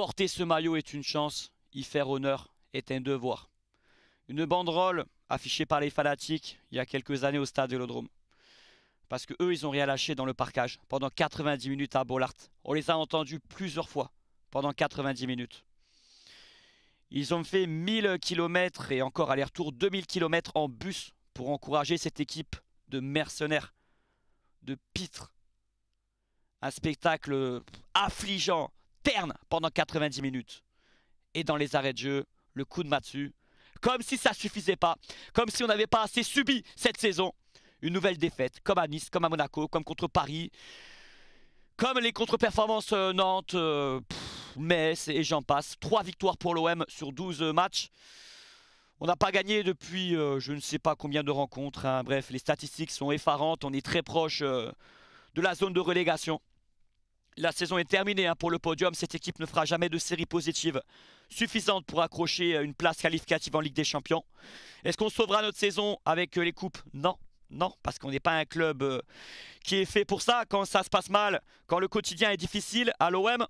Porter ce maillot est une chance, y faire honneur est un devoir. Une banderole affichée par les fanatiques il y a quelques années au stade Vélodrome. Parce que eux, ils ont rien lâché dans le parcage pendant 90 minutes à Bollard. On les a entendus plusieurs fois pendant 90 minutes. Ils ont fait 1000 km et encore aller-retour 2000 km en bus pour encourager cette équipe de mercenaires, de pitres. Un spectacle affligeant, terne pendant 90 minutes. Et dans les arrêts de jeu, le coup de Matsu, comme si ça ne suffisait pas, comme si on n'avait pas assez subi cette saison. Une nouvelle défaite, comme à Nice, comme à Monaco, comme contre Paris, comme les contre-performances euh, Nantes, euh, Metz et j'en passe. Trois victoires pour l'OM sur 12 euh, matchs. On n'a pas gagné depuis je ne sais pas combien de rencontres. Hein. Bref, les statistiques sont effarantes. On est très proche de la zone de relégation la saison est terminée hein, pour le podium. Cette équipe ne fera jamais de série positive suffisante pour accrocher euh, une place qualificative en Ligue des Champions. Est-ce qu'on sauvera notre saison avec euh, les coupes Non. Non, parce qu'on n'est pas un club euh, qui est fait pour ça. Quand ça se passe mal, quand le quotidien est difficile à l'OM,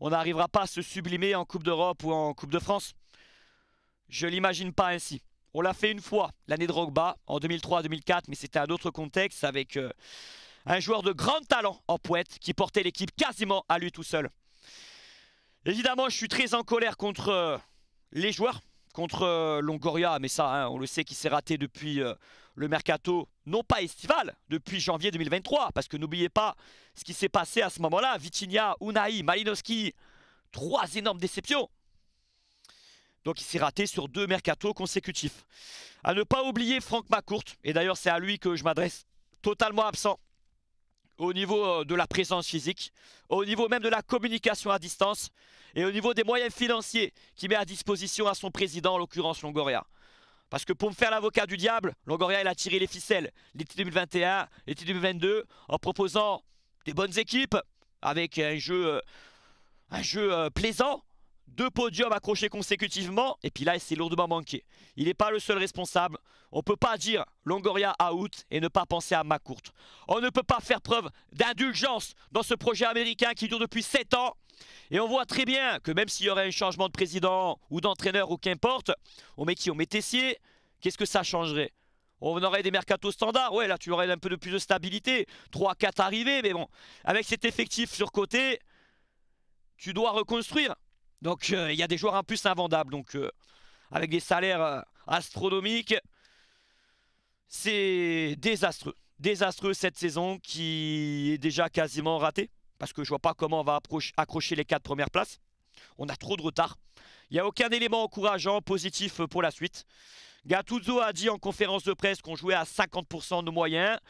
on n'arrivera pas à se sublimer en Coupe d'Europe ou en Coupe de France. Je ne l'imagine pas ainsi. On l'a fait une fois, l'année de Rogba, en 2003-2004, mais c'était un autre contexte avec... Un joueur de grand talent en poète qui portait l'équipe quasiment à lui tout seul. Évidemment, je suis très en colère contre euh, les joueurs, contre euh, Longoria, mais ça, hein, on le sait, qu'il s'est raté depuis euh, le mercato, non pas estival, depuis janvier 2023. Parce que n'oubliez pas ce qui s'est passé à ce moment-là. Vitinha, Unai, Malinowski, trois énormes déceptions. Donc il s'est raté sur deux Mercato consécutifs. À ne pas oublier Franck Macourt, et d'ailleurs c'est à lui que je m'adresse, totalement absent au niveau euh, de la présence physique, au niveau même de la communication à distance et au niveau des moyens financiers qu'il met à disposition à son président, en l'occurrence Longoria. Parce que pour me faire l'avocat du diable, Longoria a tiré les ficelles l'été 2021, l'été 2022 en proposant des bonnes équipes avec un jeu, euh, un jeu euh, plaisant, deux podiums accrochés consécutivement, et puis là, c'est lourdement manqué. Il n'est pas le seul responsable. On ne peut pas dire Longoria out et ne pas penser à Macourt. On ne peut pas faire preuve d'indulgence dans ce projet américain qui dure depuis 7 ans. Et on voit très bien que même s'il y aurait un changement de président ou d'entraîneur ou qu'importe, on met qui On met Qu'est-ce que ça changerait on aurait des mercato standards, ouais là tu aurais un peu de plus de stabilité, 3-4 arrivés, mais bon, avec cet effectif sur côté, tu dois reconstruire. Donc euh, il y a des joueurs un plus invendables. Donc euh, avec des salaires euh, astronomiques, c'est désastreux. Désastreux cette saison qui est déjà quasiment ratée. Parce que je vois pas comment on va accrocher les quatre premières places. On a trop de retard. Il n'y a aucun élément encourageant, positif pour la suite. Gattuso a dit en conférence de presse qu'on jouait à 50% de moyens.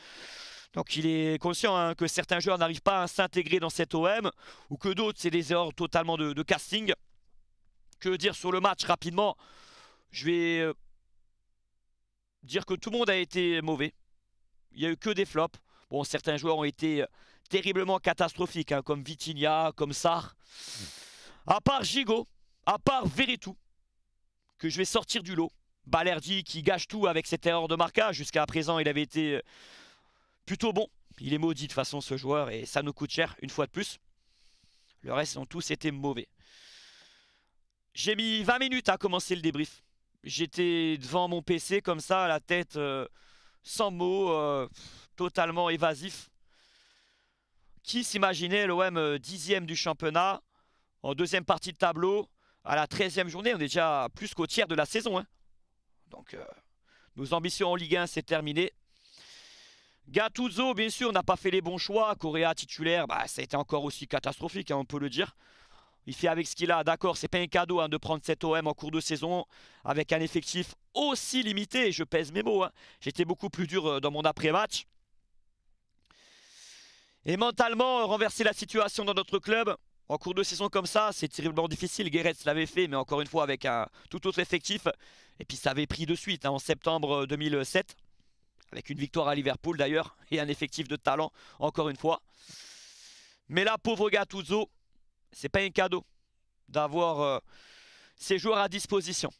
Donc il est conscient hein, que certains joueurs n'arrivent pas à s'intégrer dans cette OM, ou que d'autres, c'est des erreurs totalement de, casting. Que dire sur le match rapidement Je vais euh, dire que tout le monde a été mauvais. Il n'y a eu que des flops. Bon, certains joueurs ont été euh, terriblement catastrophiques, hein, comme Vitinha, comme Sar. À part Gigot, à part Veretout, que je vais sortir du lot. Balerdi qui gâche tout avec cette erreur de marquage. Jusqu'à présent, il avait été euh, plutôt bon. Il est maudit de façon ce joueur et ça nous coûte cher une fois de plus. Le reste ont tous été mauvais. J'ai mis 20 minutes à commencer le débrief. J'étais devant mon PC comme ça, à la tête euh, sans mots, euh, totalement évasif. Qui s'imaginait l'OM euh, dixième du championnat, en deuxième partie de tableau, à la 13e journée, on est déjà plus qu'au tiers de la saison. Hein. Donc, nos ambitions en Ligue 1, c'est terminé. Gattuso, bien sûr, n'a pas fait les bons choix. Correa titulaire, bah, ça a été encore aussi catastrophique, hein, on peut le dire. Il fait avec ce qu'il a, d'accord, c'est pas un cadeau hein, de prendre cet OM en cours de saison avec un effectif aussi limité, je pèse mes mots. Hein. J'étais beaucoup plus dur euh, dans mon après-match. Et mentalement, euh, renverser la situation dans notre club, en cours de saison comme ça, c'est terriblement difficile. Guéret l'avait fait, mais encore une fois avec un tout autre effectif. Et puis ça avait pris de suite en septembre 2007. Euh, avec une victoire à Liverpool d'ailleurs, et un effectif de talent, encore une fois. Mais là, pauvre Gattuso, c'est pas un cadeau d'avoir ces euh, joueurs à disposition.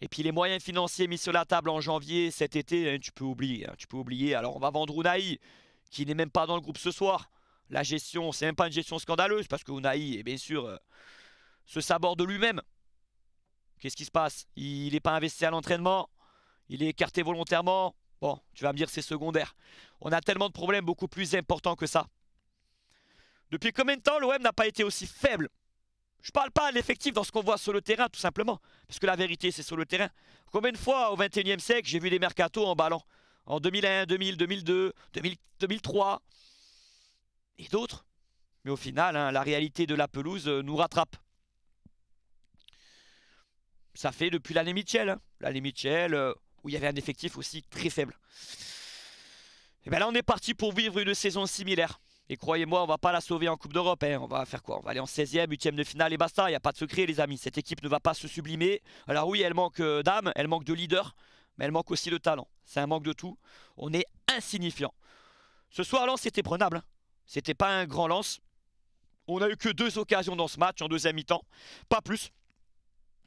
Et puis les moyens financiers mis sur la table en janvier cet été, hein, tu peux oublier. Hein, tu peux oublier. Alors on va vendre Unai, qui n'est même pas dans le groupe ce soir. La gestion, c'est même pas une gestion scandaleuse, parce que Unai, bien sûr, euh, se se de lui-même. Qu'est-ce qui se passe Il n'est pas investi à l'entraînement, il est écarté volontairement, Bon, tu vas me dire c'est secondaire. On a tellement de problèmes beaucoup plus importants que ça. Depuis combien de temps l'OM n'a pas été aussi faible Je parle pas à l'effectif dans ce qu'on voit sur le terrain tout simplement. Parce que la vérité c'est sur le terrain. Combien de fois au 21 e siècle j'ai vu des mercatos en ballant En 2001, 2000, 2002, 2003 et d'autres. Mais au final, hein, la réalité de la pelouse euh, nous rattrape. Ça fait depuis l'année Mitchell. Hein. L'année Mitchell, euh, où il y avait un effectif aussi très faible. Et bien là, on est parti pour vivre une saison similaire. Et croyez-moi, on va pas la sauver en Coupe d'Europe. Hein. On va faire quoi On va aller en 16e, 8e de finale et basta. Il n'y a pas de secret, les amis. Cette équipe ne va pas se sublimer. Alors oui, elle manque euh, d'âme, elle manque de leader, mais elle manque aussi de talent. C'est un manque de tout. On est insignifiant. Ce soir, Lance, c'était prenable. Hein. C'était pas un grand lance. On a eu que deux occasions dans ce match en deuxième mi-temps. Pas plus.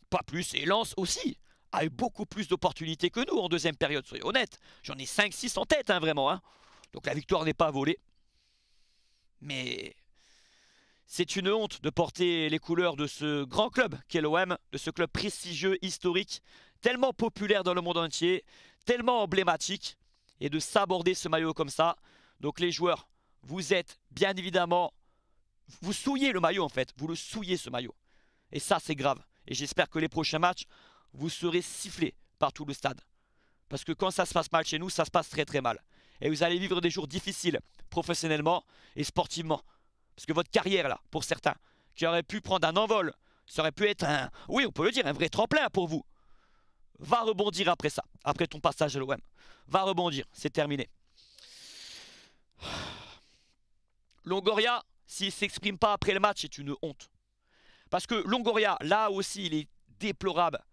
Pas plus. Et Lance aussi a eu beaucoup plus d'opportunités que nous en deuxième période, soyez honnêtes. J'en ai 5-6 en tête, hein, vraiment. Hein. Donc la victoire n'est pas volée. Mais c'est une honte de porter les couleurs de ce grand club qu'est l'OM, de ce club prestigieux, historique, tellement populaire dans le monde entier, tellement emblématique, et de s'aborder ce maillot comme ça. Donc les joueurs, vous êtes bien évidemment... Vous souillez le maillot en fait, vous le souillez ce maillot. Et ça c'est grave. Et j'espère que les prochains matchs, vous serez sifflé par tout le stade. Parce que quand ça se passe mal chez nous, ça se passe très très mal. Et vous allez vivre des jours difficiles, professionnellement et sportivement. Parce que votre carrière, là, pour certains, qui aurait pu prendre un envol, ça aurait pu être un, oui, on peut le dire, un vrai tremplin pour vous, va rebondir après ça, après ton passage à l'OM. Va rebondir, c'est terminé. Longoria, s'il ne s'exprime pas après le match, c'est une honte. Parce que Longoria, là aussi, il est déplorable.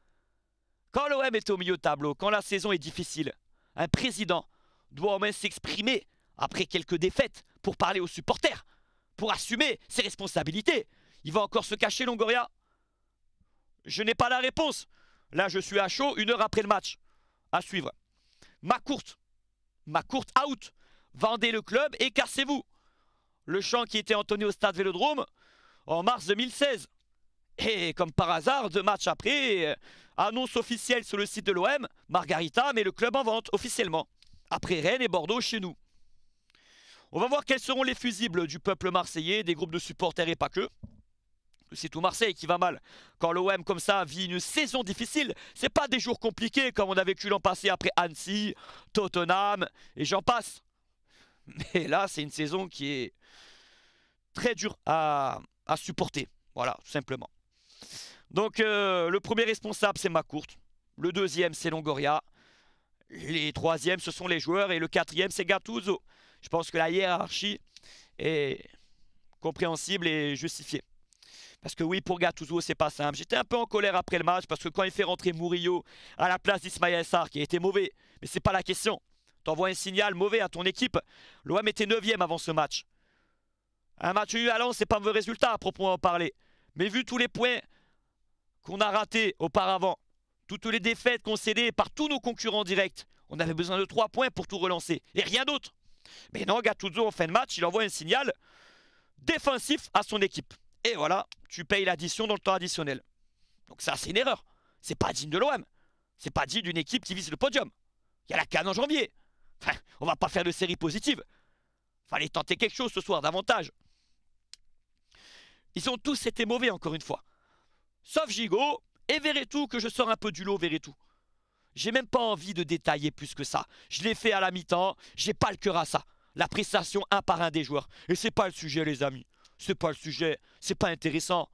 Quand l'OM est au milieu de tableau, quand la saison est difficile, un président doit au moins s'exprimer après quelques défaites pour parler aux supporters, pour assumer ses responsabilités. Il va encore se cacher, Longoria Je n'ai pas la réponse. Là, je suis à chaud, une heure après le match. À suivre. Ma courte, ma courte out. Vendez le club et cassez-vous. Le chant qui était entonné au stade Vélodrome en mars 2016. Et comme par hasard, deux matchs après, annonce officielle sur le site de l'OM, Margarita met le club en vente officiellement. Après Rennes et Bordeaux chez nous. On va voir quels seront les fusibles du peuple marseillais, des groupes de supporters et pas que. C'est tout Marseille qui va mal. Quand l'OM comme ça vit une saison difficile, c'est pas des jours compliqués comme on a vécu l'an passé après Annecy, Tottenham et j'en passe. Mais là, c'est une saison qui est très dure à, à supporter. Voilà, tout simplement. Donc euh, le premier responsable c'est Macourt, le deuxième c'est Longoria, les troisièmes ce sont les joueurs et le quatrième c'est Gattuso. Je pense que la hiérarchie est compréhensible et justifiée. Parce que oui, pour Gattuso, c'est pas simple. J'étais un peu en colère après le match parce que quand il fait rentrer Murillo à la place d'Ismaël Sark qui était mauvais, mais c'est pas la question. T'envoies un signal mauvais à ton équipe. L'OM était 9 avant ce match. Un match nul à l'an c'est pas un mauvais résultat à proprement parler. Mais vu tous les points qu'on a raté auparavant, toutes les défaites concédées par tous nos concurrents directs, on avait besoin de 3 points pour tout relancer, et rien d'autre. Mais non, en fin de match, il envoie un signal défensif à son équipe. Et voilà, tu payes l'addition dans le temps additionnel. Donc ça, c'est une erreur. C'est pas digne de l'OM. C'est pas digne d'une équipe qui vise le podium. Il y a la canne en janvier. on va pas faire de série positive. Fallait tenter quelque chose ce soir, davantage. Ils ont tous été mauvais, encore une fois. Sauf Gigot et verrez tout que je sors un peu du lot, verrez tout. J'ai même pas envie de détailler plus que ça. Je l'ai fait à la mi-temps, j'ai pas le cœur à ça. La prestation un par un des joueurs. Et c'est pas le sujet, les amis. C'est pas le sujet, c'est pas intéressant.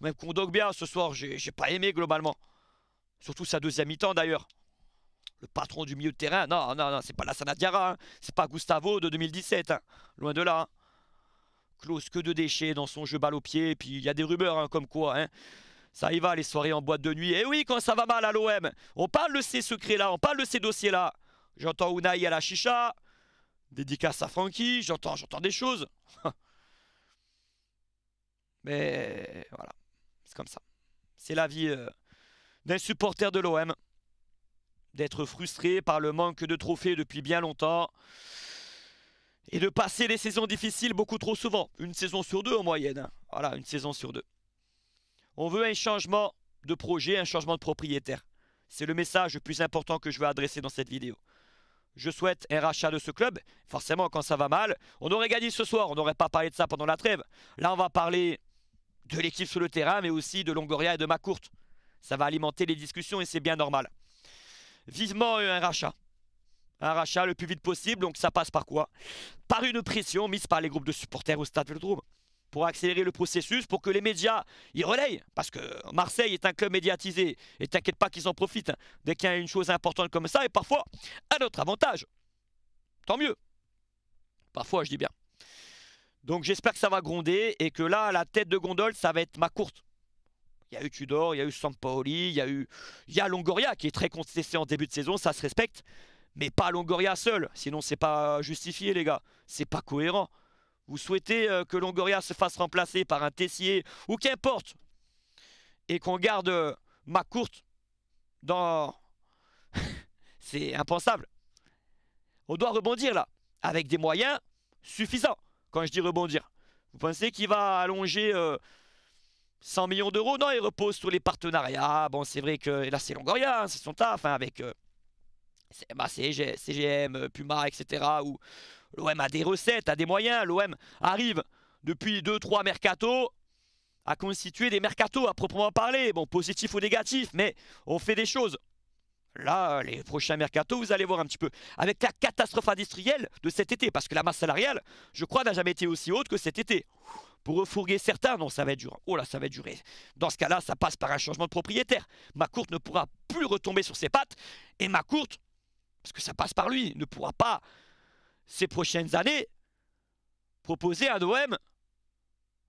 Même bien ce soir, j'ai pas aimé globalement. Surtout sa deuxième mi-temps d'ailleurs. Le patron du milieu de terrain, non, non, non, c'est pas la Sanadiara, hein. c'est pas Gustavo de 2017, hein. loin de là. Hein. Close que de déchets dans son jeu balle au pied. Et puis il y a des rumeurs hein, comme quoi. Hein. Ça y va, les soirées en boîte de nuit. Et oui, quand ça va mal à l'OM, on parle de ces secrets-là, on parle de ces dossiers-là. J'entends Ounaï à la chicha, dédicace à Francky, j'entends, j'entends des choses. Mais voilà, c'est comme ça. C'est la vie euh, d'un supporter de l'OM, d'être frustré par le manque de trophées depuis bien longtemps et de passer les saisons difficiles beaucoup trop souvent. Une saison sur deux en moyenne. Voilà, une saison sur deux. On veut un changement de projet, un changement de propriétaire. C'est le message le plus important que je veux adresser dans cette vidéo. Je souhaite un rachat de ce club. Forcément, quand ça va mal, on aurait gagné ce soir. On n'aurait pas parlé de ça pendant la trêve. Là, on va parler de l'équipe sur le terrain, mais aussi de Longoria et de Macourt. Ça va alimenter les discussions et c'est bien normal. Vivement un rachat un rachat le plus vite possible. Donc ça passe par quoi Par une pression mise par les groupes de supporters au Stade Vélodrome pour accélérer le processus, pour que les médias y relayent. Parce que Marseille est un club médiatisé. Et t'inquiète pas qu'ils en profitent hein. dès qu'il y a une chose importante comme ça. Et parfois, un autre avantage. Tant mieux. Parfois, je dis bien. Donc j'espère que ça va gronder et que là, la tête de gondole, ça va être ma courte. Il y a eu Tudor, il y a eu Sampaoli, il y a eu il y a Longoria qui est très contesté en début de saison, ça se respecte mais pas Longoria seul. Sinon, c'est pas justifié, les gars. C'est pas cohérent. Vous souhaitez euh, que Longoria se fasse remplacer par un Tessier ou qu'importe. Et qu'on garde euh, Macourt courte dans... c'est impensable. On doit rebondir là, avec des moyens suffisants. Quand je dis rebondir, vous pensez qu'il va allonger 100 euh, millions d'euros Non, il repose sur les partenariats. Bon, c'est vrai que là, c'est Longoria, hein, c'est son taf hein, avec bah, CGM, euh, Puma, etc. où l'OM a des recettes, a des moyens. L'OM arrive depuis 2-3 mercato à constituer des mercato à proprement parler. Bon, positif ou négatif, mais on fait des choses. Là, les prochains mercato, vous allez voir un petit peu. Avec la catastrophe industrielle de cet été, parce que la masse salariale, je crois, n'a jamais été aussi haute que cet été. Pour refourguer certains, non, ça va être dur. Oh là, ça va durer. Dans ce cas-là, ça passe par un changement de propriétaire. Ma courte ne pourra plus retomber sur ses pattes. Et ma courte, parce que ça passe par lui, ne pourra pas, ces prochaines années, proposer un OM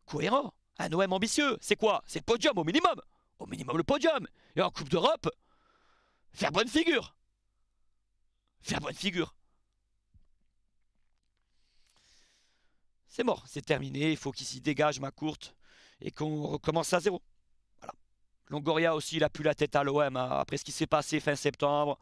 cohérent, un OM ambitieux. C'est quoi C'est le podium au minimum. Au minimum le podium. Et en Coupe d'Europe, faire bonne figure. Faire bonne figure. C'est mort, c'est terminé, il faut qu'il s'y dégage ma courte et qu'on recommence à zéro. Voilà. Longoria aussi, il a pu la tête à l'OM hein, après ce qui s'est passé fin septembre.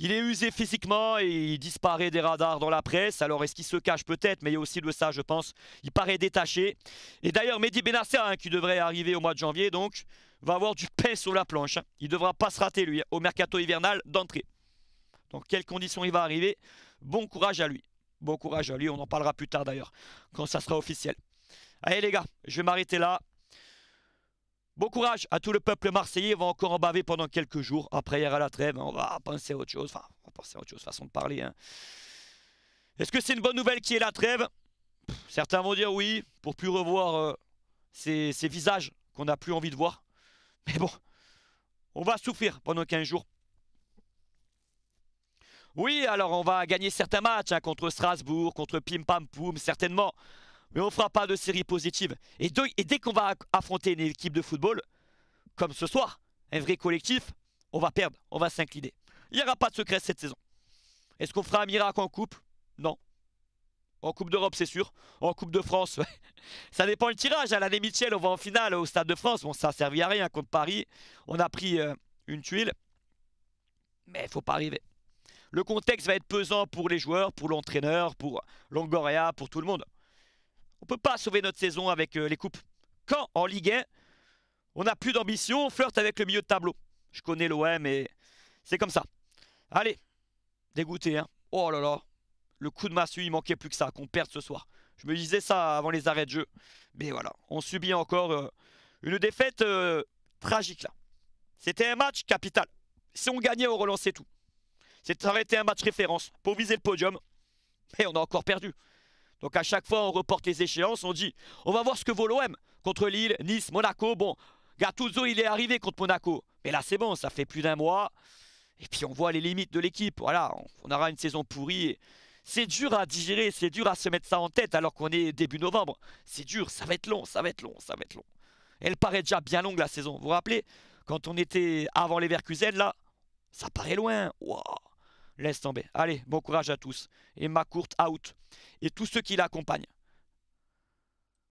Il est usé physiquement et il disparaît des radars dans la presse. Alors est-ce qu'il se cache peut-être, mais il y a aussi de ça je pense. Il paraît détaché. Et d'ailleurs Mehdi Benassia hein, qui devrait arriver au mois de janvier donc va avoir du pain sur la planche. Hein. Il ne devra pas se rater lui au mercato hivernal d'entrée. Dans quelles conditions il va arriver Bon courage à lui. Bon courage à lui, on en parlera plus tard d'ailleurs quand ça sera officiel. Allez les gars, je vais m'arrêter là. Bon courage à tout le peuple marseillais. On va encore en baver pendant quelques jours. Après hier à la trêve, hein, on va penser à autre chose. Enfin, on va penser à autre chose, façon de parler. Hein. Est-ce que c'est une bonne nouvelle qui est la trêve Certains vont dire oui, pour plus revoir euh, ces, visages qu'on n'a plus envie de voir. Mais bon, on va souffrir pendant 15 jours. Oui, alors on va gagner certains matchs hein, contre Strasbourg, contre Pim Pam Poum, certainement mais on ne fera pas de série positive. Et, dès qu'on va affronter une équipe de football, comme ce soir, un vrai collectif, on va perdre, on va s'incliner. Il n'y aura pas de secret cette saison. Est-ce qu'on fera un miracle en coupe Non. En Coupe d'Europe, c'est sûr. En Coupe de France, ça dépend du tirage. À hein. l'année Mitchell, on va en finale au Stade de France. Bon, ça ne servi à rien contre Paris. On a pris euh, une tuile. Mais il faut pas arriver. Le contexte va être pesant pour les joueurs, pour l'entraîneur, pour Longoria, pour tout le monde. On peut pas sauver notre saison avec euh, les coupes. Quand en Ligue 1, on n'a plus d'ambition, on flirte avec le milieu de tableau. Je connais l'OM et c'est comme ça. Allez, dégoûté. Hein. Oh là là, le coup de massue, il manquait plus que ça, qu'on perde ce soir. Je me disais ça avant les arrêts de jeu. Mais voilà, on subit encore euh, une défaite euh, tragique là. C'était un match capital. Si on gagnait, on relançait tout. C'est arrêté un match référence pour viser le podium. Et on a encore perdu. Donc à chaque fois, on reporte les échéances, on dit, on va voir ce que vaut l'OM contre Lille, Nice, Monaco. Bon, Gattuso, il est arrivé contre Monaco. Mais là, c'est bon, ça fait plus d'un mois. Et puis on voit les limites de l'équipe. Voilà, on aura une saison pourrie. C'est dur à digérer, c'est dur à se mettre ça en tête alors qu'on est début novembre. C'est dur, ça va être long, ça va être long, ça va être long. Elle paraît déjà bien longue la saison. Vous vous rappelez Quand on était avant les là, ça paraît loin. Waouh laisse tomber. Allez, bon courage à tous. Et ma courte out. Et tous ceux qui l'accompagnent.